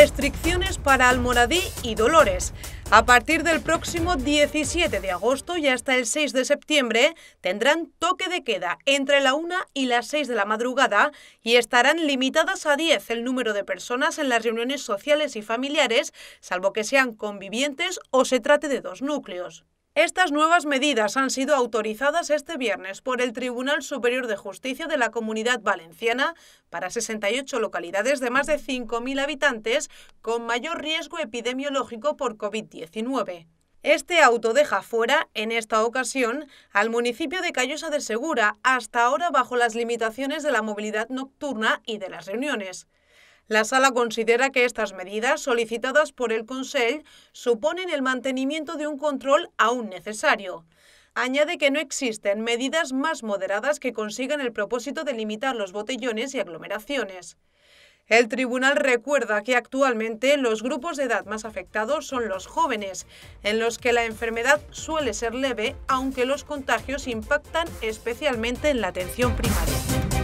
restricciones para Almoradí y Dolores. A partir del próximo 17 de agosto y hasta el 6 de septiembre tendrán toque de queda entre la 1 y las 6 de la madrugada y estarán limitadas a 10 el número de personas en las reuniones sociales y familiares, salvo que sean convivientes o se trate de dos núcleos. Estas nuevas medidas han sido autorizadas este viernes por el Tribunal Superior de Justicia de la Comunidad Valenciana para 68 localidades de más de 5.000 habitantes con mayor riesgo epidemiológico por COVID-19. Este auto deja fuera, en esta ocasión, al municipio de Callosa de Segura, hasta ahora bajo las limitaciones de la movilidad nocturna y de las reuniones. La sala considera que estas medidas solicitadas por el Consell suponen el mantenimiento de un control aún necesario. Añade que no existen medidas más moderadas que consigan el propósito de limitar los botellones y aglomeraciones. El tribunal recuerda que actualmente los grupos de edad más afectados son los jóvenes, en los que la enfermedad suele ser leve, aunque los contagios impactan especialmente en la atención primaria.